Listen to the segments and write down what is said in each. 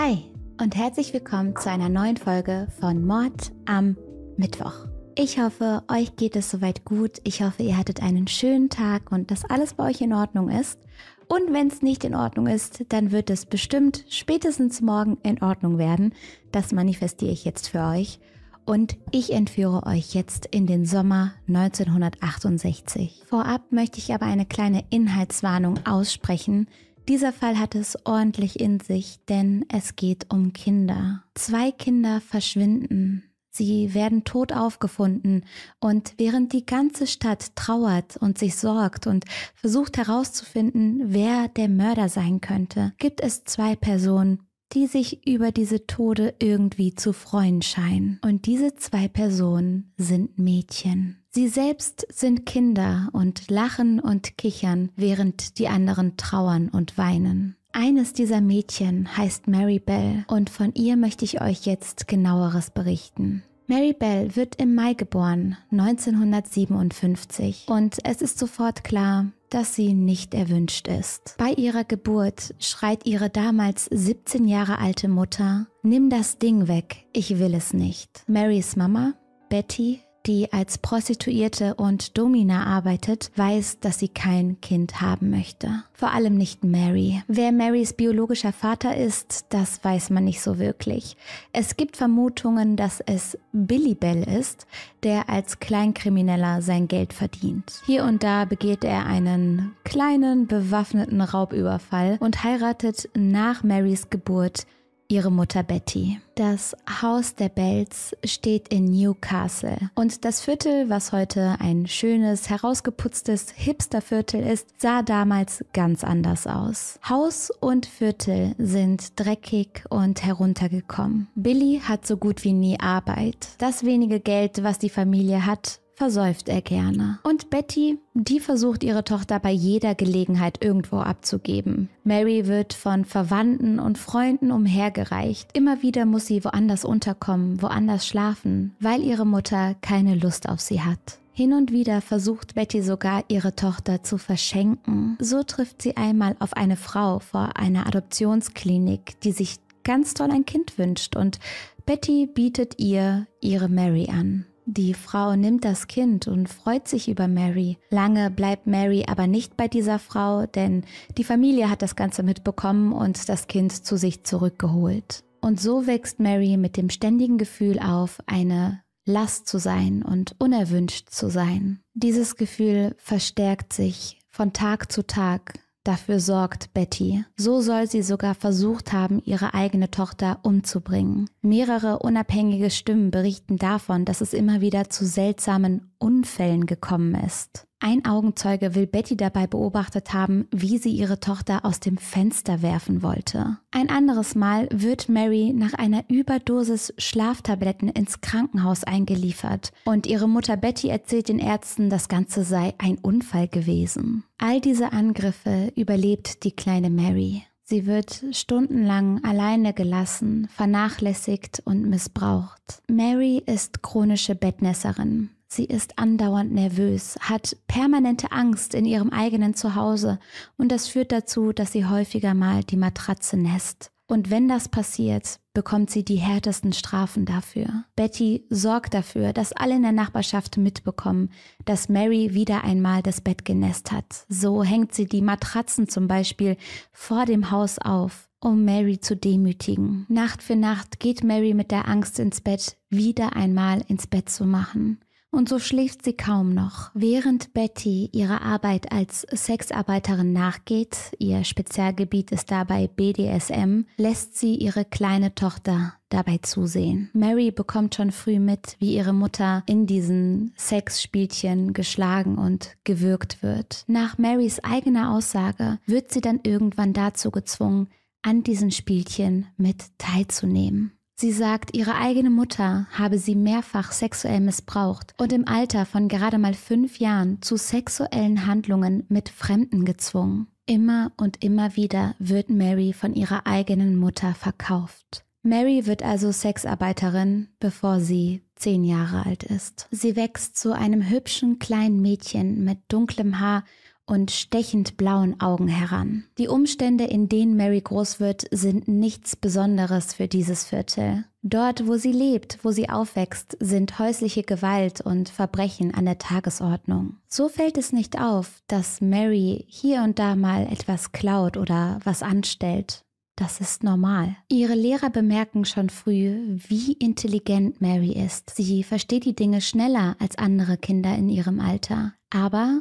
Hi und herzlich willkommen zu einer neuen Folge von Mord am Mittwoch. Ich hoffe, euch geht es soweit gut. Ich hoffe, ihr hattet einen schönen Tag und dass alles bei euch in Ordnung ist. Und wenn es nicht in Ordnung ist, dann wird es bestimmt spätestens morgen in Ordnung werden. Das manifestiere ich jetzt für euch. Und ich entführe euch jetzt in den Sommer 1968. Vorab möchte ich aber eine kleine Inhaltswarnung aussprechen, dieser Fall hat es ordentlich in sich, denn es geht um Kinder. Zwei Kinder verschwinden. Sie werden tot aufgefunden und während die ganze Stadt trauert und sich sorgt und versucht herauszufinden, wer der Mörder sein könnte, gibt es zwei Personen, die sich über diese Tode irgendwie zu freuen scheinen. Und diese zwei Personen sind Mädchen. Sie selbst sind Kinder und lachen und kichern, während die anderen trauern und weinen. Eines dieser Mädchen heißt Mary Bell und von ihr möchte ich euch jetzt genaueres berichten. Mary Bell wird im Mai geboren, 1957, und es ist sofort klar, dass sie nicht erwünscht ist. Bei ihrer Geburt schreit ihre damals 17 Jahre alte Mutter, Nimm das Ding weg, ich will es nicht. Marys Mama, Betty, die als Prostituierte und Domina arbeitet, weiß, dass sie kein Kind haben möchte. Vor allem nicht Mary. Wer Marys biologischer Vater ist, das weiß man nicht so wirklich. Es gibt Vermutungen, dass es Billy Bell ist, der als Kleinkrimineller sein Geld verdient. Hier und da begeht er einen kleinen bewaffneten Raubüberfall und heiratet nach Marys Geburt ihre Mutter Betty. Das Haus der Bells steht in Newcastle und das Viertel, was heute ein schönes, herausgeputztes Hipsterviertel ist, sah damals ganz anders aus. Haus und Viertel sind dreckig und heruntergekommen. Billy hat so gut wie nie Arbeit. Das wenige Geld, was die Familie hat, versäuft er gerne. Und Betty, die versucht ihre Tochter bei jeder Gelegenheit irgendwo abzugeben. Mary wird von Verwandten und Freunden umhergereicht. Immer wieder muss sie woanders unterkommen, woanders schlafen, weil ihre Mutter keine Lust auf sie hat. Hin und wieder versucht Betty sogar, ihre Tochter zu verschenken. So trifft sie einmal auf eine Frau vor einer Adoptionsklinik, die sich ganz toll ein Kind wünscht und Betty bietet ihr ihre Mary an. Die Frau nimmt das Kind und freut sich über Mary. Lange bleibt Mary aber nicht bei dieser Frau, denn die Familie hat das Ganze mitbekommen und das Kind zu sich zurückgeholt. Und so wächst Mary mit dem ständigen Gefühl auf, eine Last zu sein und unerwünscht zu sein. Dieses Gefühl verstärkt sich von Tag zu Tag dafür sorgt Betty. So soll sie sogar versucht haben, ihre eigene Tochter umzubringen. Mehrere unabhängige Stimmen berichten davon, dass es immer wieder zu seltsamen Unfällen gekommen ist. Ein Augenzeuge will Betty dabei beobachtet haben, wie sie ihre Tochter aus dem Fenster werfen wollte. Ein anderes Mal wird Mary nach einer Überdosis Schlaftabletten ins Krankenhaus eingeliefert und ihre Mutter Betty erzählt den Ärzten, das Ganze sei ein Unfall gewesen. All diese Angriffe überlebt die kleine Mary. Sie wird stundenlang alleine gelassen, vernachlässigt und missbraucht. Mary ist chronische Bettnässerin. Sie ist andauernd nervös, hat permanente Angst in ihrem eigenen Zuhause und das führt dazu, dass sie häufiger mal die Matratze nässt. Und wenn das passiert, bekommt sie die härtesten Strafen dafür. Betty sorgt dafür, dass alle in der Nachbarschaft mitbekommen, dass Mary wieder einmal das Bett genässt hat. So hängt sie die Matratzen zum Beispiel vor dem Haus auf, um Mary zu demütigen. Nacht für Nacht geht Mary mit der Angst ins Bett, wieder einmal ins Bett zu machen und so schläft sie kaum noch. Während Betty ihrer Arbeit als Sexarbeiterin nachgeht, ihr Spezialgebiet ist dabei BDSM, lässt sie ihre kleine Tochter dabei zusehen. Mary bekommt schon früh mit, wie ihre Mutter in diesen Sexspielchen geschlagen und gewürgt wird. Nach Marys eigener Aussage wird sie dann irgendwann dazu gezwungen, an diesen Spielchen mit teilzunehmen. Sie sagt, ihre eigene Mutter habe sie mehrfach sexuell missbraucht und im Alter von gerade mal fünf Jahren zu sexuellen Handlungen mit Fremden gezwungen. Immer und immer wieder wird Mary von ihrer eigenen Mutter verkauft. Mary wird also Sexarbeiterin, bevor sie zehn Jahre alt ist. Sie wächst zu einem hübschen kleinen Mädchen mit dunklem Haar und stechend blauen Augen heran. Die Umstände, in denen Mary groß wird, sind nichts Besonderes für dieses Viertel. Dort, wo sie lebt, wo sie aufwächst, sind häusliche Gewalt und Verbrechen an der Tagesordnung. So fällt es nicht auf, dass Mary hier und da mal etwas klaut oder was anstellt. Das ist normal. Ihre Lehrer bemerken schon früh, wie intelligent Mary ist. Sie versteht die Dinge schneller als andere Kinder in ihrem Alter. Aber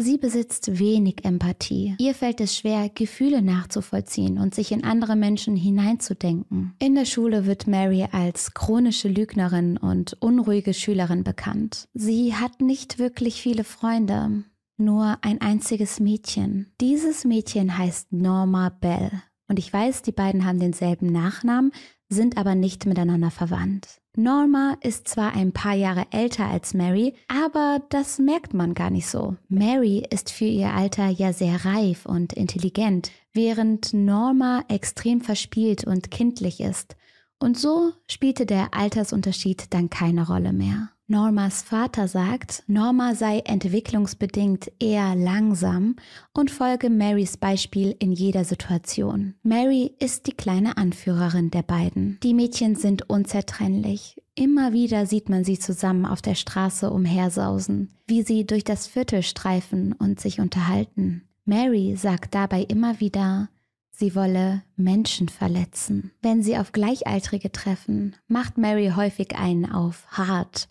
Sie besitzt wenig Empathie. Ihr fällt es schwer, Gefühle nachzuvollziehen und sich in andere Menschen hineinzudenken. In der Schule wird Mary als chronische Lügnerin und unruhige Schülerin bekannt. Sie hat nicht wirklich viele Freunde, nur ein einziges Mädchen. Dieses Mädchen heißt Norma Bell. Und ich weiß, die beiden haben denselben Nachnamen, sind aber nicht miteinander verwandt. Norma ist zwar ein paar Jahre älter als Mary, aber das merkt man gar nicht so. Mary ist für ihr Alter ja sehr reif und intelligent, während Norma extrem verspielt und kindlich ist. Und so spielte der Altersunterschied dann keine Rolle mehr. Normas Vater sagt, Norma sei entwicklungsbedingt eher langsam und folge Marys Beispiel in jeder Situation. Mary ist die kleine Anführerin der beiden. Die Mädchen sind unzertrennlich. Immer wieder sieht man sie zusammen auf der Straße umhersausen, wie sie durch das Viertel streifen und sich unterhalten. Mary sagt dabei immer wieder, Sie wolle Menschen verletzen. Wenn sie auf Gleichaltrige treffen, macht Mary häufig einen auf hart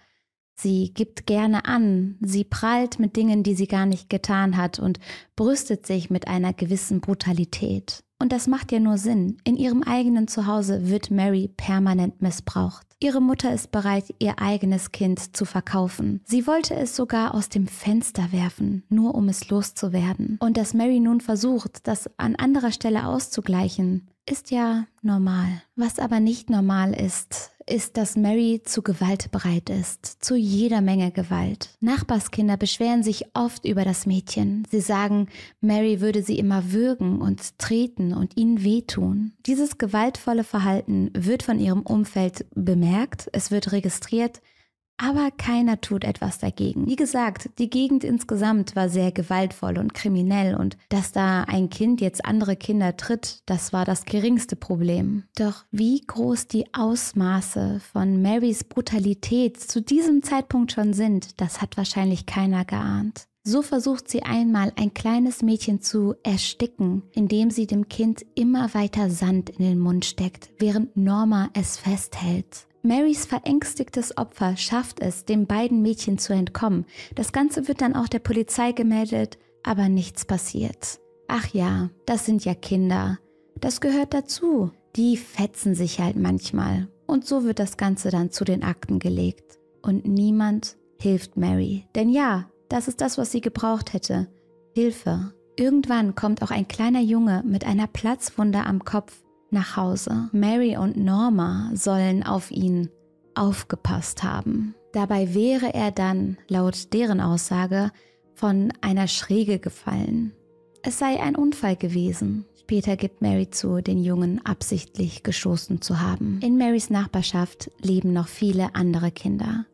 Sie gibt gerne an, sie prallt mit Dingen, die sie gar nicht getan hat und brüstet sich mit einer gewissen Brutalität. Und das macht ja nur Sinn. In ihrem eigenen Zuhause wird Mary permanent missbraucht. Ihre Mutter ist bereit, ihr eigenes Kind zu verkaufen. Sie wollte es sogar aus dem Fenster werfen, nur um es loszuwerden. Und dass Mary nun versucht, das an anderer Stelle auszugleichen, ist ja normal. Was aber nicht normal ist, ist, dass Mary zu Gewalt bereit ist, zu jeder Menge Gewalt. Nachbarskinder beschweren sich oft über das Mädchen. Sie sagen, Mary würde sie immer würgen und treten und ihnen wehtun. Dieses gewaltvolle Verhalten wird von ihrem Umfeld bemerkt, es wird registriert aber keiner tut etwas dagegen. Wie gesagt, die Gegend insgesamt war sehr gewaltvoll und kriminell und dass da ein Kind jetzt andere Kinder tritt, das war das geringste Problem. Doch wie groß die Ausmaße von Marys Brutalität zu diesem Zeitpunkt schon sind, das hat wahrscheinlich keiner geahnt. So versucht sie einmal ein kleines Mädchen zu ersticken, indem sie dem Kind immer weiter Sand in den Mund steckt, während Norma es festhält. Marys verängstigtes Opfer schafft es, den beiden Mädchen zu entkommen. Das Ganze wird dann auch der Polizei gemeldet, aber nichts passiert. Ach ja, das sind ja Kinder. Das gehört dazu. Die fetzen sich halt manchmal. Und so wird das Ganze dann zu den Akten gelegt. Und niemand hilft Mary. Denn ja, das ist das, was sie gebraucht hätte. Hilfe. Irgendwann kommt auch ein kleiner Junge mit einer Platzwunde am Kopf nach Hause. Mary und Norma sollen auf ihn aufgepasst haben. Dabei wäre er dann, laut deren Aussage, von einer Schräge gefallen. Es sei ein Unfall gewesen. Später gibt Mary zu, den Jungen absichtlich geschossen zu haben. In Marys Nachbarschaft leben noch viele andere Kinder.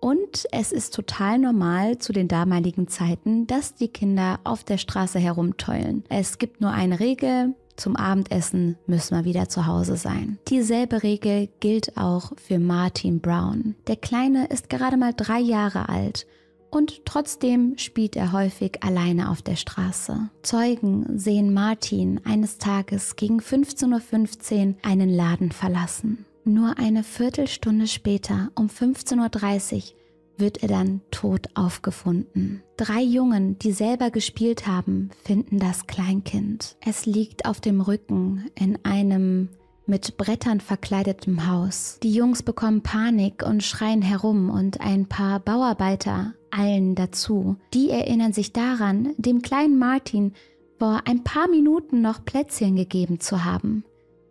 Und es ist total normal zu den damaligen Zeiten, dass die Kinder auf der Straße herumtollen. Es gibt nur eine Regel, zum Abendessen müssen wir wieder zu Hause sein. Dieselbe Regel gilt auch für Martin Brown. Der Kleine ist gerade mal drei Jahre alt und trotzdem spielt er häufig alleine auf der Straße. Zeugen sehen Martin eines Tages gegen 15.15 Uhr einen Laden verlassen. Nur eine Viertelstunde später, um 15.30 Uhr, wird er dann tot aufgefunden. Drei Jungen, die selber gespielt haben, finden das Kleinkind. Es liegt auf dem Rücken in einem mit Brettern verkleidetem Haus. Die Jungs bekommen Panik und schreien herum und ein paar Bauarbeiter allen dazu. Die erinnern sich daran, dem kleinen Martin vor ein paar Minuten noch Plätzchen gegeben zu haben.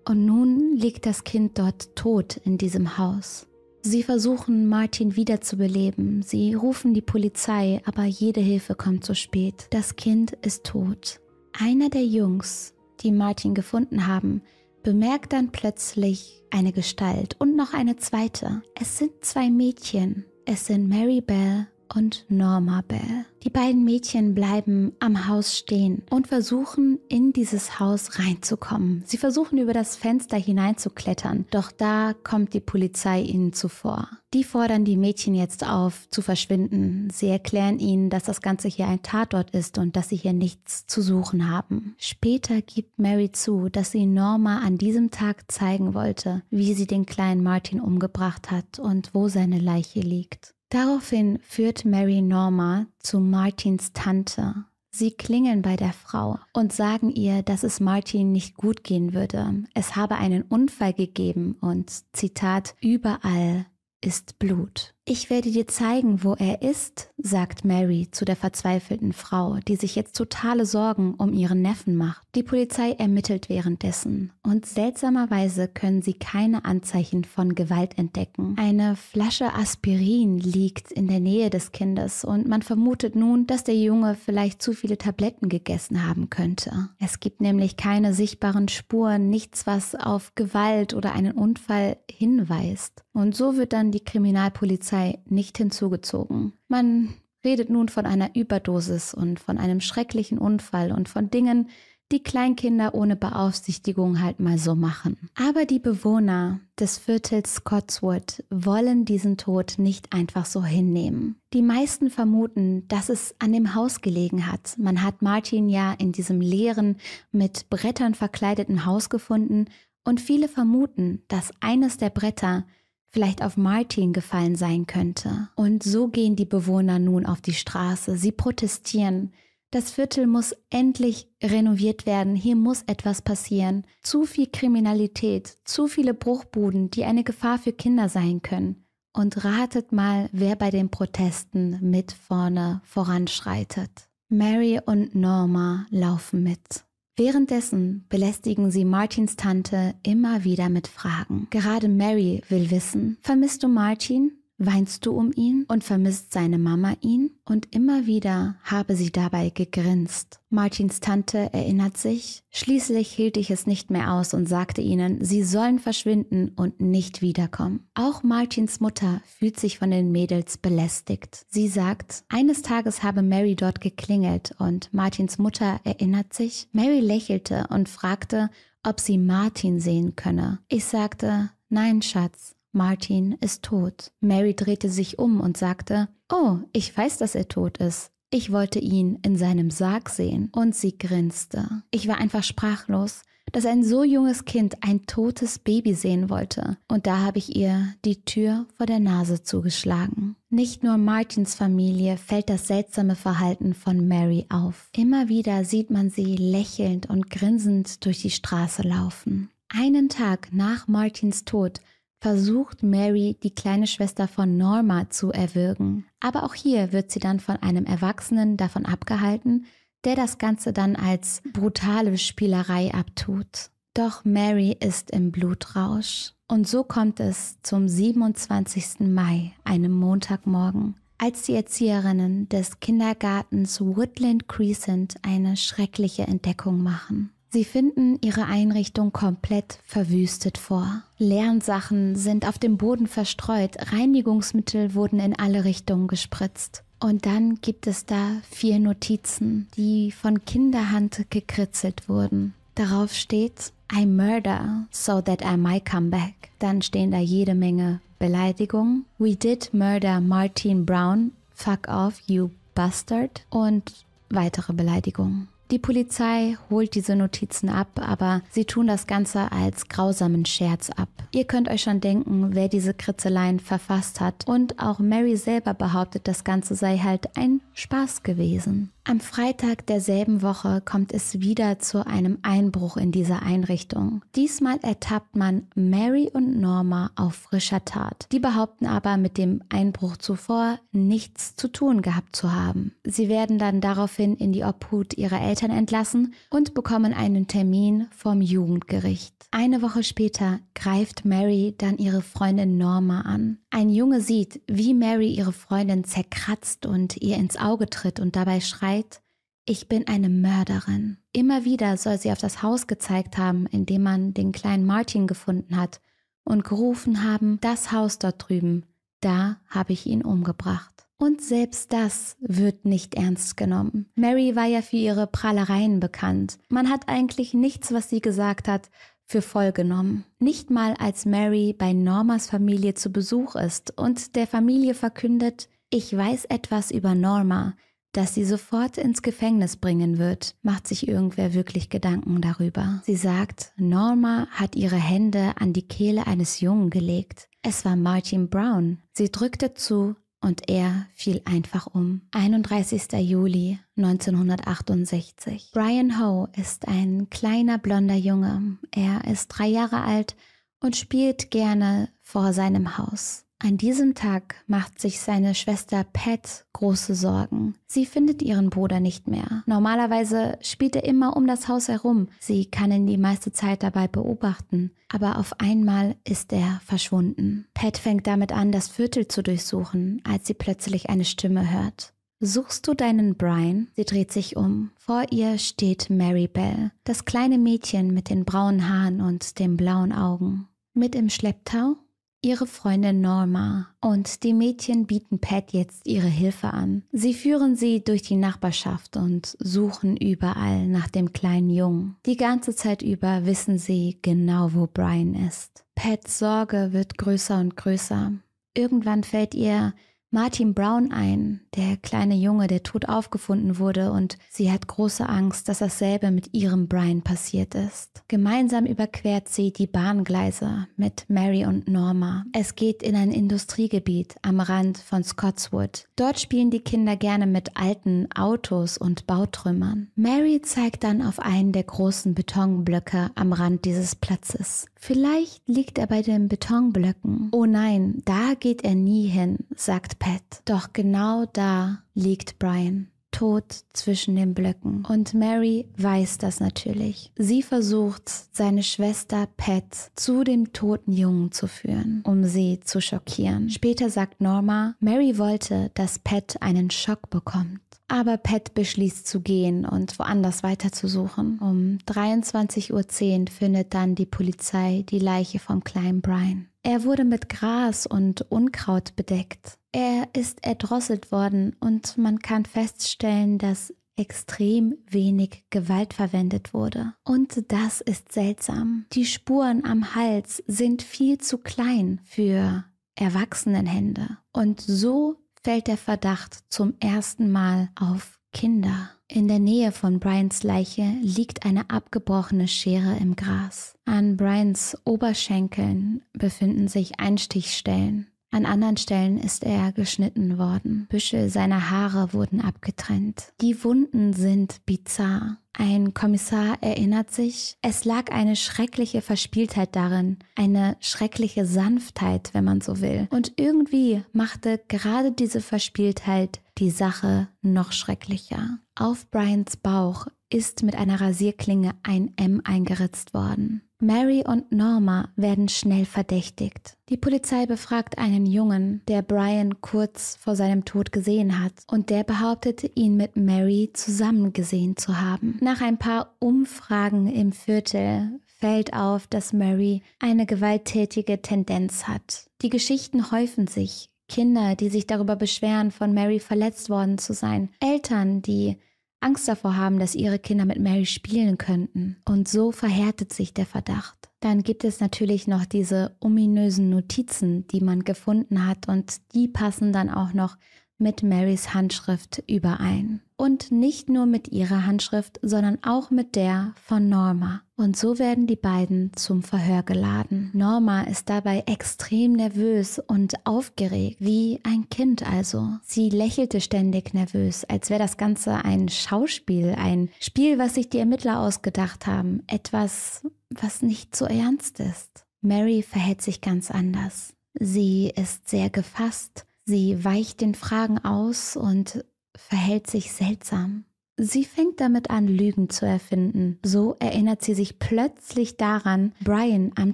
Und nun liegt das Kind dort tot in diesem Haus. Sie versuchen, Martin wiederzubeleben. Sie rufen die Polizei, aber jede Hilfe kommt zu spät. Das Kind ist tot. Einer der Jungs, die Martin gefunden haben, bemerkt dann plötzlich eine Gestalt und noch eine zweite. Es sind zwei Mädchen. Es sind Mary Bell und Norma Bell. Die beiden Mädchen bleiben am Haus stehen und versuchen, in dieses Haus reinzukommen. Sie versuchen, über das Fenster hineinzuklettern, doch da kommt die Polizei ihnen zuvor. Die fordern die Mädchen jetzt auf, zu verschwinden. Sie erklären ihnen, dass das Ganze hier ein Tatort ist und dass sie hier nichts zu suchen haben. Später gibt Mary zu, dass sie Norma an diesem Tag zeigen wollte, wie sie den kleinen Martin umgebracht hat und wo seine Leiche liegt. Daraufhin führt Mary Norma zu Martins Tante. Sie klingeln bei der Frau und sagen ihr, dass es Martin nicht gut gehen würde. Es habe einen Unfall gegeben und, Zitat, überall ist Blut. Ich werde dir zeigen, wo er ist, sagt Mary zu der verzweifelten Frau, die sich jetzt totale Sorgen um ihren Neffen macht. Die Polizei ermittelt währenddessen und seltsamerweise können sie keine Anzeichen von Gewalt entdecken. Eine Flasche Aspirin liegt in der Nähe des Kindes und man vermutet nun, dass der Junge vielleicht zu viele Tabletten gegessen haben könnte. Es gibt nämlich keine sichtbaren Spuren, nichts, was auf Gewalt oder einen Unfall hinweist. Und so wird dann die Kriminalpolizei dabei nicht hinzugezogen. Man redet nun von einer Überdosis und von einem schrecklichen Unfall und von Dingen, die Kleinkinder ohne Beaufsichtigung halt mal so machen. Aber die Bewohner des Viertels Cotswood wollen diesen Tod nicht einfach so hinnehmen. Die meisten vermuten, dass es an dem Haus gelegen hat. Man hat Martin ja in diesem leeren, mit Brettern verkleideten Haus gefunden und viele vermuten, dass eines der Bretter vielleicht auf Martin gefallen sein könnte. Und so gehen die Bewohner nun auf die Straße. Sie protestieren. Das Viertel muss endlich renoviert werden. Hier muss etwas passieren. Zu viel Kriminalität, zu viele Bruchbuden, die eine Gefahr für Kinder sein können. Und ratet mal, wer bei den Protesten mit vorne voranschreitet. Mary und Norma laufen mit. Währenddessen belästigen sie Martins Tante immer wieder mit Fragen. Gerade Mary will wissen, vermisst du Martin? Weinst du um ihn und vermisst seine Mama ihn? Und immer wieder habe sie dabei gegrinst. Martins Tante erinnert sich. Schließlich hielt ich es nicht mehr aus und sagte ihnen, sie sollen verschwinden und nicht wiederkommen. Auch Martins Mutter fühlt sich von den Mädels belästigt. Sie sagt, eines Tages habe Mary dort geklingelt und Martins Mutter erinnert sich. Mary lächelte und fragte, ob sie Martin sehen könne. Ich sagte, nein, Schatz, Martin ist tot. Mary drehte sich um und sagte, Oh, ich weiß, dass er tot ist. Ich wollte ihn in seinem Sarg sehen. Und sie grinste. Ich war einfach sprachlos, dass ein so junges Kind ein totes Baby sehen wollte. Und da habe ich ihr die Tür vor der Nase zugeschlagen. Nicht nur Martins Familie fällt das seltsame Verhalten von Mary auf. Immer wieder sieht man sie lächelnd und grinsend durch die Straße laufen. Einen Tag nach Martins Tod versucht Mary, die kleine Schwester von Norma zu erwürgen. Aber auch hier wird sie dann von einem Erwachsenen davon abgehalten, der das Ganze dann als brutale Spielerei abtut. Doch Mary ist im Blutrausch. Und so kommt es zum 27. Mai, einem Montagmorgen, als die Erzieherinnen des Kindergartens Woodland Crescent eine schreckliche Entdeckung machen. Sie finden ihre Einrichtung komplett verwüstet vor. Lernsachen sind auf dem Boden verstreut, Reinigungsmittel wurden in alle Richtungen gespritzt. Und dann gibt es da vier Notizen, die von Kinderhand gekritzelt wurden. Darauf steht I murder so that I might come back. Dann stehen da jede Menge Beleidigungen. We did murder Martin Brown. Fuck off, you bastard. Und weitere Beleidigungen. Die Polizei holt diese Notizen ab, aber sie tun das Ganze als grausamen Scherz ab. Ihr könnt euch schon denken, wer diese Kritzeleien verfasst hat und auch Mary selber behauptet, das Ganze sei halt ein Spaß gewesen. Am Freitag derselben Woche kommt es wieder zu einem Einbruch in dieser Einrichtung. Diesmal ertappt man Mary und Norma auf frischer Tat. Die behaupten aber, mit dem Einbruch zuvor nichts zu tun gehabt zu haben. Sie werden dann daraufhin in die Obhut ihrer Eltern entlassen und bekommen einen Termin vom Jugendgericht. Eine Woche später greift Mary dann ihre Freundin Norma an ein Junge sieht, wie Mary ihre Freundin zerkratzt und ihr ins Auge tritt und dabei schreit, ich bin eine Mörderin. Immer wieder soll sie auf das Haus gezeigt haben, in dem man den kleinen Martin gefunden hat, und gerufen haben, das Haus dort drüben, da habe ich ihn umgebracht. Und selbst das wird nicht ernst genommen. Mary war ja für ihre Prahlereien bekannt. Man hat eigentlich nichts, was sie gesagt hat, für voll genommen. Nicht mal als Mary bei Normas Familie zu Besuch ist und der Familie verkündet, ich weiß etwas über Norma, dass sie sofort ins Gefängnis bringen wird, macht sich irgendwer wirklich Gedanken darüber. Sie sagt, Norma hat ihre Hände an die Kehle eines Jungen gelegt. Es war Martin Brown. Sie drückte zu, und er fiel einfach um. 31. Juli 1968. Brian Ho ist ein kleiner blonder Junge. Er ist drei Jahre alt und spielt gerne vor seinem Haus. An diesem Tag macht sich seine Schwester Pat große Sorgen. Sie findet ihren Bruder nicht mehr. Normalerweise spielt er immer um das Haus herum. Sie kann ihn die meiste Zeit dabei beobachten. Aber auf einmal ist er verschwunden. Pat fängt damit an, das Viertel zu durchsuchen, als sie plötzlich eine Stimme hört. Suchst du deinen Brian? Sie dreht sich um. Vor ihr steht Mary Bell, das kleine Mädchen mit den braunen Haaren und den blauen Augen. Mit im Schlepptau Ihre Freundin Norma und die Mädchen bieten Pat jetzt ihre Hilfe an. Sie führen sie durch die Nachbarschaft und suchen überall nach dem kleinen Jungen. Die ganze Zeit über wissen sie genau, wo Brian ist. Pats Sorge wird größer und größer. Irgendwann fällt ihr Martin Brown ein, der kleine Junge, der tot aufgefunden wurde, und sie hat große Angst, dass dasselbe mit ihrem Brian passiert ist. Gemeinsam überquert sie die Bahngleise mit Mary und Norma. Es geht in ein Industriegebiet am Rand von Scotswood. Dort spielen die Kinder gerne mit alten Autos und Bautrümmern. Mary zeigt dann auf einen der großen Betonblöcke am Rand dieses Platzes. Vielleicht liegt er bei den Betonblöcken. Oh nein, da geht er nie hin, sagt Pat. Doch genau da liegt Brian tot zwischen den Blöcken. Und Mary weiß das natürlich. Sie versucht, seine Schwester Pat zu dem toten Jungen zu führen, um sie zu schockieren. Später sagt Norma, Mary wollte, dass Pat einen Schock bekommt. Aber Pat beschließt zu gehen und woanders weiterzusuchen. Um 23.10 Uhr findet dann die Polizei die Leiche von Klein Brian. Er wurde mit Gras und Unkraut bedeckt. Er ist erdrosselt worden und man kann feststellen, dass extrem wenig Gewalt verwendet wurde. Und das ist seltsam. Die Spuren am Hals sind viel zu klein für Erwachsenenhände. Und so fällt der Verdacht zum ersten Mal auf Kinder. In der Nähe von Brians Leiche liegt eine abgebrochene Schere im Gras. An Brians Oberschenkeln befinden sich Einstichstellen. An anderen Stellen ist er geschnitten worden. Büschel seiner Haare wurden abgetrennt. Die Wunden sind bizarr. Ein Kommissar erinnert sich, es lag eine schreckliche Verspieltheit darin, eine schreckliche Sanftheit, wenn man so will. Und irgendwie machte gerade diese Verspieltheit die Sache noch schrecklicher. Auf Brians Bauch ist mit einer Rasierklinge ein M eingeritzt worden. Mary und Norma werden schnell verdächtigt. Die Polizei befragt einen Jungen, der Brian kurz vor seinem Tod gesehen hat, und der behauptete, ihn mit Mary zusammen gesehen zu haben. Nach ein paar Umfragen im Viertel fällt auf, dass Mary eine gewalttätige Tendenz hat. Die Geschichten häufen sich. Kinder, die sich darüber beschweren, von Mary verletzt worden zu sein, Eltern, die Angst davor haben, dass ihre Kinder mit Mary spielen könnten. Und so verhärtet sich der Verdacht. Dann gibt es natürlich noch diese ominösen Notizen, die man gefunden hat und die passen dann auch noch mit Marys Handschrift überein. Und nicht nur mit ihrer Handschrift, sondern auch mit der von Norma. Und so werden die beiden zum Verhör geladen. Norma ist dabei extrem nervös und aufgeregt, wie ein Kind also. Sie lächelte ständig nervös, als wäre das Ganze ein Schauspiel, ein Spiel, was sich die Ermittler ausgedacht haben. Etwas, was nicht so ernst ist. Mary verhält sich ganz anders. Sie ist sehr gefasst Sie weicht den Fragen aus und verhält sich seltsam. Sie fängt damit an, Lügen zu erfinden. So erinnert sie sich plötzlich daran, Brian am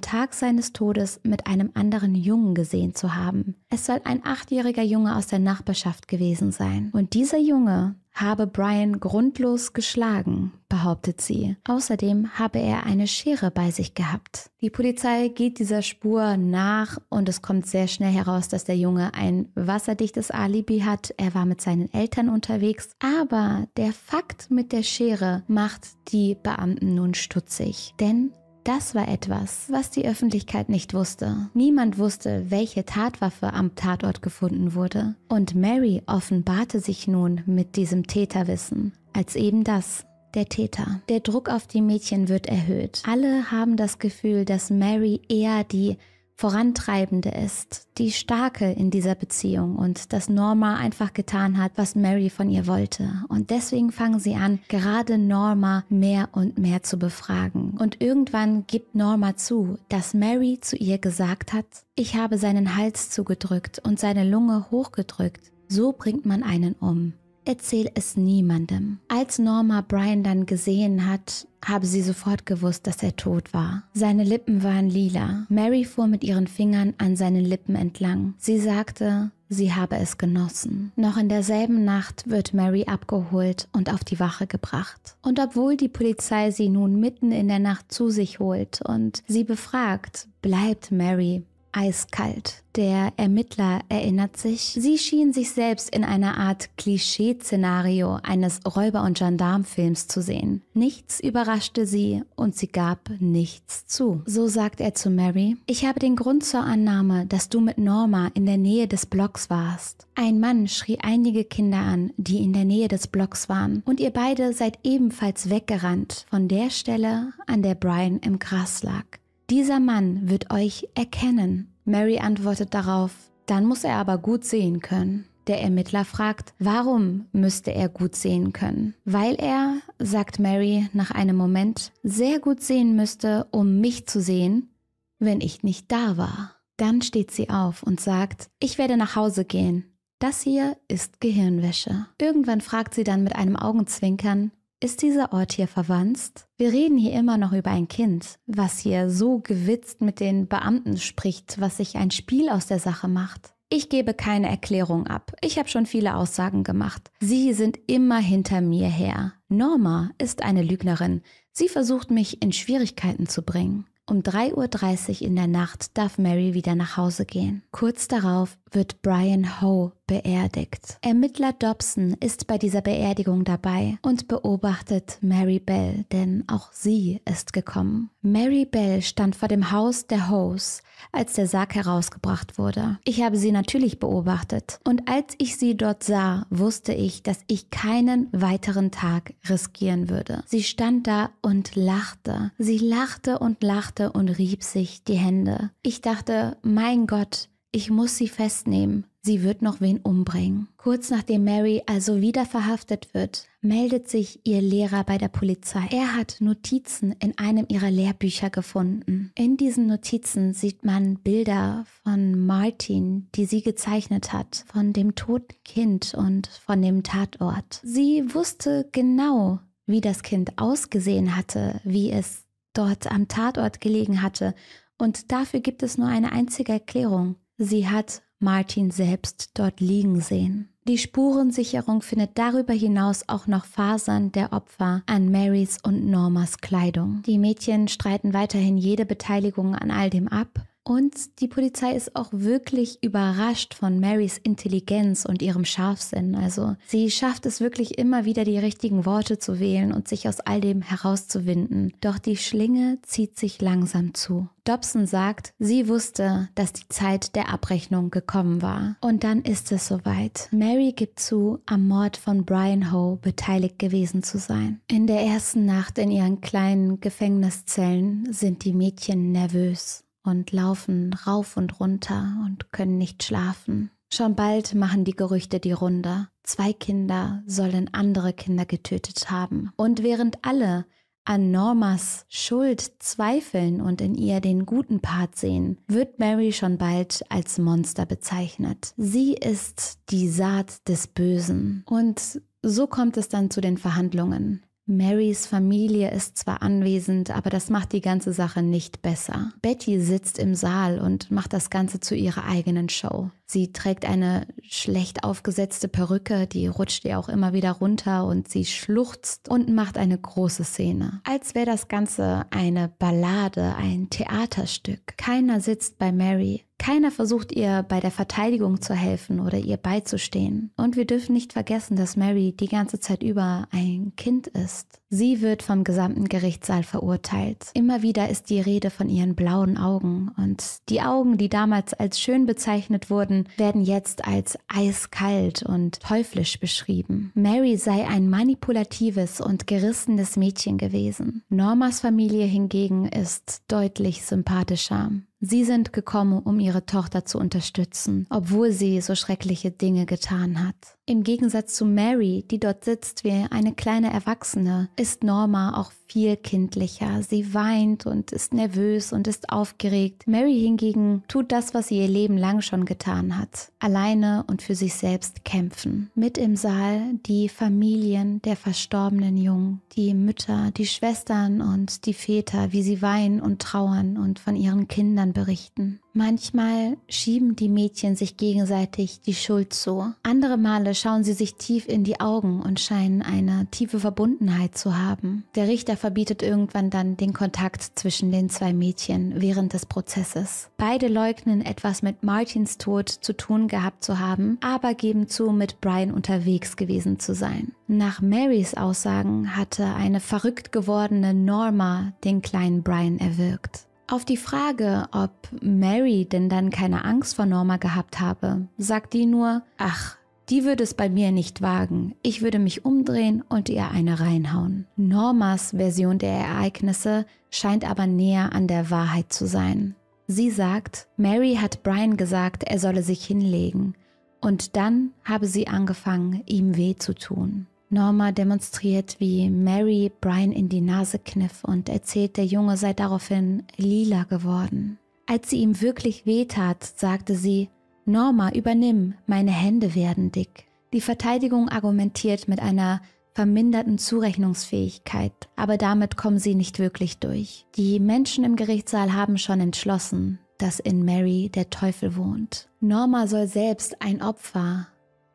Tag seines Todes mit einem anderen Jungen gesehen zu haben. Es soll ein achtjähriger Junge aus der Nachbarschaft gewesen sein. Und dieser Junge habe Brian grundlos geschlagen, behauptet sie. Außerdem habe er eine Schere bei sich gehabt. Die Polizei geht dieser Spur nach und es kommt sehr schnell heraus, dass der Junge ein wasserdichtes Alibi hat. Er war mit seinen Eltern unterwegs. Aber der Fakt mit der Schere macht die Beamten nun stutzig. Denn das war etwas, was die Öffentlichkeit nicht wusste. Niemand wusste, welche Tatwaffe am Tatort gefunden wurde. Und Mary offenbarte sich nun mit diesem Täterwissen als eben das der Täter. Der Druck auf die Mädchen wird erhöht. Alle haben das Gefühl, dass Mary eher die Vorantreibende ist, die Starke in dieser Beziehung und dass Norma einfach getan hat, was Mary von ihr wollte. Und deswegen fangen sie an, gerade Norma mehr und mehr zu befragen. Und irgendwann gibt Norma zu, dass Mary zu ihr gesagt hat, ich habe seinen Hals zugedrückt und seine Lunge hochgedrückt. So bringt man einen um erzähl es niemandem. Als Norma Brian dann gesehen hat, habe sie sofort gewusst, dass er tot war. Seine Lippen waren lila. Mary fuhr mit ihren Fingern an seinen Lippen entlang. Sie sagte, sie habe es genossen. Noch in derselben Nacht wird Mary abgeholt und auf die Wache gebracht. Und obwohl die Polizei sie nun mitten in der Nacht zu sich holt und sie befragt, bleibt Mary eiskalt. Der Ermittler erinnert sich, sie schien sich selbst in einer Art Klischee-Szenario eines Räuber- und Gendarmfilms zu sehen. Nichts überraschte sie und sie gab nichts zu. So sagt er zu Mary, ich habe den Grund zur Annahme, dass du mit Norma in der Nähe des Blocks warst. Ein Mann schrie einige Kinder an, die in der Nähe des Blocks waren, und ihr beide seid ebenfalls weggerannt von der Stelle, an der Brian im Gras lag. Dieser Mann wird euch erkennen. Mary antwortet darauf, dann muss er aber gut sehen können. Der Ermittler fragt, warum müsste er gut sehen können? Weil er, sagt Mary nach einem Moment, sehr gut sehen müsste, um mich zu sehen, wenn ich nicht da war. Dann steht sie auf und sagt, ich werde nach Hause gehen. Das hier ist Gehirnwäsche. Irgendwann fragt sie dann mit einem Augenzwinkern, ist dieser Ort hier verwandt? Wir reden hier immer noch über ein Kind, was hier so gewitzt mit den Beamten spricht, was sich ein Spiel aus der Sache macht. Ich gebe keine Erklärung ab. Ich habe schon viele Aussagen gemacht. Sie sind immer hinter mir her. Norma ist eine Lügnerin. Sie versucht mich in Schwierigkeiten zu bringen. Um 3.30 Uhr in der Nacht darf Mary wieder nach Hause gehen. Kurz darauf wird Brian Ho beerdigt. Ermittler Dobson ist bei dieser Beerdigung dabei und beobachtet Mary Bell, denn auch sie ist gekommen. Mary Bell stand vor dem Haus der Hoes, als der Sarg herausgebracht wurde. Ich habe sie natürlich beobachtet und als ich sie dort sah, wusste ich, dass ich keinen weiteren Tag riskieren würde. Sie stand da und lachte. Sie lachte und lachte lachte und rieb sich die Hände. Ich dachte, mein Gott, ich muss sie festnehmen. Sie wird noch wen umbringen. Kurz nachdem Mary also wieder verhaftet wird, meldet sich ihr Lehrer bei der Polizei. Er hat Notizen in einem ihrer Lehrbücher gefunden. In diesen Notizen sieht man Bilder von Martin, die sie gezeichnet hat, von dem toten Kind und von dem Tatort. Sie wusste genau, wie das Kind ausgesehen hatte, wie es dort am Tatort gelegen hatte. Und dafür gibt es nur eine einzige Erklärung. Sie hat Martin selbst dort liegen sehen. Die Spurensicherung findet darüber hinaus auch noch Fasern der Opfer an Marys und Normas Kleidung. Die Mädchen streiten weiterhin jede Beteiligung an all dem ab. Und die Polizei ist auch wirklich überrascht von Marys Intelligenz und ihrem Scharfsinn. Also sie schafft es wirklich immer wieder, die richtigen Worte zu wählen und sich aus all dem herauszuwinden. Doch die Schlinge zieht sich langsam zu. Dobson sagt, sie wusste, dass die Zeit der Abrechnung gekommen war. Und dann ist es soweit. Mary gibt zu, am Mord von Brian Ho beteiligt gewesen zu sein. In der ersten Nacht in ihren kleinen Gefängniszellen sind die Mädchen nervös und laufen rauf und runter und können nicht schlafen. Schon bald machen die Gerüchte die Runde. Zwei Kinder sollen andere Kinder getötet haben. Und während alle an Normas Schuld zweifeln und in ihr den guten Part sehen, wird Mary schon bald als Monster bezeichnet. Sie ist die Saat des Bösen. Und so kommt es dann zu den Verhandlungen. Marys Familie ist zwar anwesend, aber das macht die ganze Sache nicht besser. Betty sitzt im Saal und macht das Ganze zu ihrer eigenen Show. Sie trägt eine schlecht aufgesetzte Perücke, die rutscht ihr auch immer wieder runter und sie schluchzt und macht eine große Szene. Als wäre das Ganze eine Ballade, ein Theaterstück. Keiner sitzt bei Mary. Keiner versucht ihr bei der Verteidigung zu helfen oder ihr beizustehen. Und wir dürfen nicht vergessen, dass Mary die ganze Zeit über ein Kind ist. Sie wird vom gesamten Gerichtssaal verurteilt. Immer wieder ist die Rede von ihren blauen Augen und die Augen, die damals als schön bezeichnet wurden, werden jetzt als eiskalt und teuflisch beschrieben. Mary sei ein manipulatives und gerissenes Mädchen gewesen. Normas Familie hingegen ist deutlich sympathischer. Sie sind gekommen, um ihre Tochter zu unterstützen, obwohl sie so schreckliche Dinge getan hat. Im Gegensatz zu Mary, die dort sitzt wie eine kleine Erwachsene, ist Norma auch viel kindlicher. Sie weint und ist nervös und ist aufgeregt. Mary hingegen tut das, was sie ihr Leben lang schon getan hat. Alleine und für sich selbst kämpfen. Mit im Saal die Familien der verstorbenen Jungen, die Mütter, die Schwestern und die Väter, wie sie weinen und trauern und von ihren Kindern berichten. Manchmal schieben die Mädchen sich gegenseitig die Schuld zu. Andere Male schauen sie sich tief in die Augen und scheinen eine tiefe Verbundenheit zu haben. Der Richter verbietet irgendwann dann den Kontakt zwischen den zwei Mädchen während des Prozesses. Beide leugnen etwas mit Martins Tod zu tun gehabt zu haben, aber geben zu, mit Brian unterwegs gewesen zu sein. Nach Marys Aussagen hatte eine verrückt gewordene Norma den kleinen Brian erwirkt. Auf die Frage, ob Mary denn dann keine Angst vor Norma gehabt habe, sagt die nur, ach, die würde es bei mir nicht wagen. Ich würde mich umdrehen und ihr eine reinhauen. Normas Version der Ereignisse scheint aber näher an der Wahrheit zu sein. Sie sagt, Mary hat Brian gesagt, er solle sich hinlegen. Und dann habe sie angefangen, ihm weh zu tun. Norma demonstriert, wie Mary Brian in die Nase kniff und erzählt, der Junge sei daraufhin lila geworden. Als sie ihm wirklich wehtat, sagte sie, Norma, übernimm, meine Hände werden dick. Die Verteidigung argumentiert mit einer verminderten Zurechnungsfähigkeit, aber damit kommen sie nicht wirklich durch. Die Menschen im Gerichtssaal haben schon entschlossen, dass in Mary der Teufel wohnt. Norma soll selbst ein Opfer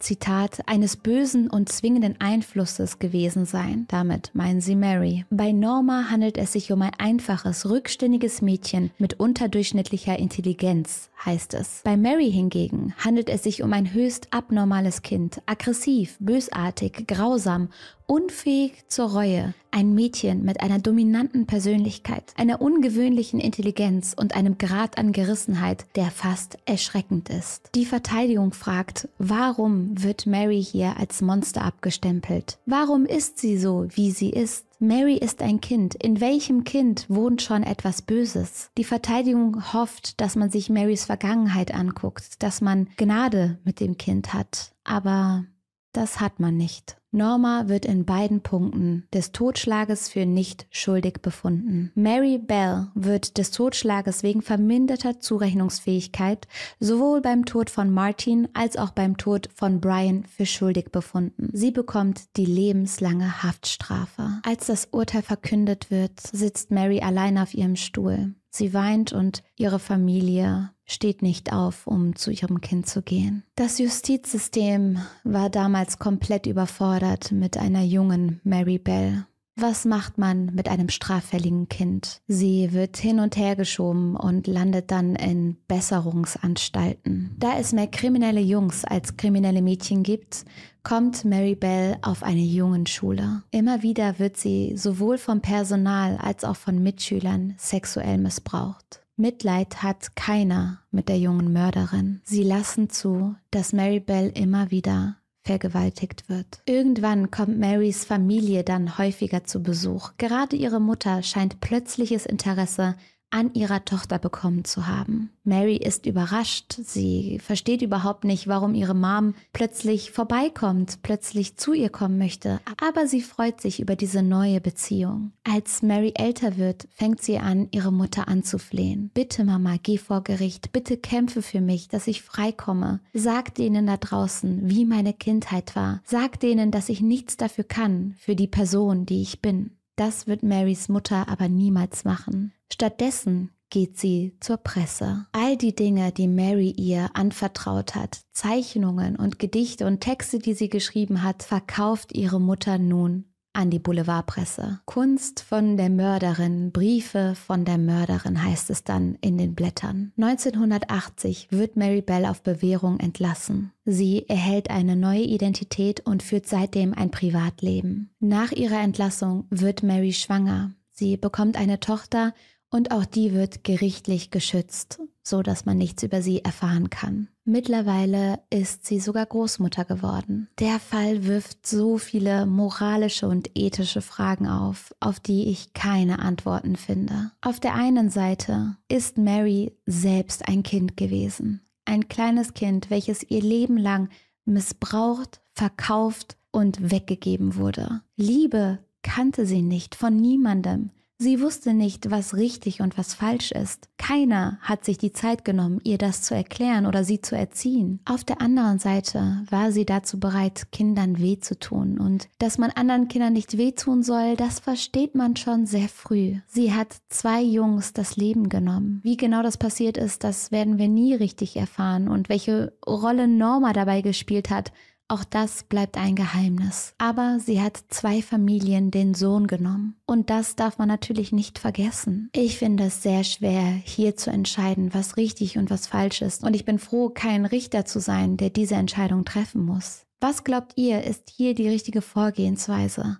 Zitat, eines bösen und zwingenden Einflusses gewesen sein. Damit meinen sie Mary. Bei Norma handelt es sich um ein einfaches, rückständiges Mädchen mit unterdurchschnittlicher Intelligenz, heißt es. Bei Mary hingegen handelt es sich um ein höchst abnormales Kind, aggressiv, bösartig, grausam Unfähig zur Reue, ein Mädchen mit einer dominanten Persönlichkeit, einer ungewöhnlichen Intelligenz und einem Grad an Gerissenheit, der fast erschreckend ist. Die Verteidigung fragt, warum wird Mary hier als Monster abgestempelt? Warum ist sie so, wie sie ist? Mary ist ein Kind. In welchem Kind wohnt schon etwas Böses? Die Verteidigung hofft, dass man sich Marys Vergangenheit anguckt, dass man Gnade mit dem Kind hat. Aber das hat man nicht. Norma wird in beiden Punkten des Totschlages für nicht schuldig befunden. Mary Bell wird des Totschlages wegen verminderter Zurechnungsfähigkeit sowohl beim Tod von Martin als auch beim Tod von Brian für schuldig befunden. Sie bekommt die lebenslange Haftstrafe. Als das Urteil verkündet wird, sitzt Mary allein auf ihrem Stuhl. Sie weint und ihre Familie steht nicht auf, um zu ihrem Kind zu gehen. Das Justizsystem war damals komplett überfordert mit einer jungen Mary Bell. Was macht man mit einem straffälligen Kind? Sie wird hin und her geschoben und landet dann in Besserungsanstalten. Da es mehr kriminelle Jungs als kriminelle Mädchen gibt, kommt Mary Bell auf eine Jungenschule. Immer wieder wird sie sowohl vom Personal als auch von Mitschülern sexuell missbraucht. Mitleid hat keiner mit der jungen Mörderin. Sie lassen zu, dass Mary Bell immer wieder vergewaltigt wird. Irgendwann kommt Marys Familie dann häufiger zu Besuch. Gerade ihre Mutter scheint plötzliches Interesse an ihrer Tochter bekommen zu haben. Mary ist überrascht. Sie versteht überhaupt nicht, warum ihre Mom plötzlich vorbeikommt, plötzlich zu ihr kommen möchte. Aber sie freut sich über diese neue Beziehung. Als Mary älter wird, fängt sie an, ihre Mutter anzuflehen. Bitte, Mama, geh vor Gericht. Bitte kämpfe für mich, dass ich freikomme. Sag denen da draußen, wie meine Kindheit war. Sag denen, dass ich nichts dafür kann, für die Person, die ich bin. Das wird Marys Mutter aber niemals machen. Stattdessen geht sie zur Presse. All die Dinge, die Mary ihr anvertraut hat, Zeichnungen und Gedichte und Texte, die sie geschrieben hat, verkauft ihre Mutter nun an die Boulevardpresse. Kunst von der Mörderin, Briefe von der Mörderin heißt es dann in den Blättern. 1980 wird Mary Bell auf Bewährung entlassen. Sie erhält eine neue Identität und führt seitdem ein Privatleben. Nach ihrer Entlassung wird Mary schwanger. Sie bekommt eine Tochter und auch die wird gerichtlich geschützt so dass man nichts über sie erfahren kann. Mittlerweile ist sie sogar Großmutter geworden. Der Fall wirft so viele moralische und ethische Fragen auf, auf die ich keine Antworten finde. Auf der einen Seite ist Mary selbst ein Kind gewesen. Ein kleines Kind, welches ihr Leben lang missbraucht, verkauft und weggegeben wurde. Liebe kannte sie nicht von niemandem. Sie wusste nicht, was richtig und was falsch ist. Keiner hat sich die Zeit genommen, ihr das zu erklären oder sie zu erziehen. Auf der anderen Seite war sie dazu bereit, Kindern weh zu tun. Und dass man anderen Kindern nicht weh tun soll, das versteht man schon sehr früh. Sie hat zwei Jungs das Leben genommen. Wie genau das passiert ist, das werden wir nie richtig erfahren und welche Rolle Norma dabei gespielt hat, auch das bleibt ein Geheimnis. Aber sie hat zwei Familien den Sohn genommen. Und das darf man natürlich nicht vergessen. Ich finde es sehr schwer, hier zu entscheiden, was richtig und was falsch ist. Und ich bin froh, kein Richter zu sein, der diese Entscheidung treffen muss. Was glaubt ihr, ist hier die richtige Vorgehensweise?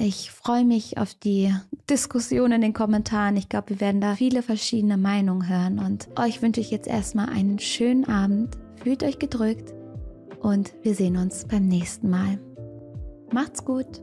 Ich freue mich auf die Diskussion in den Kommentaren. Ich glaube, wir werden da viele verschiedene Meinungen hören. Und euch wünsche ich jetzt erstmal einen schönen Abend. Fühlt euch gedrückt und wir sehen uns beim nächsten Mal. Macht's gut!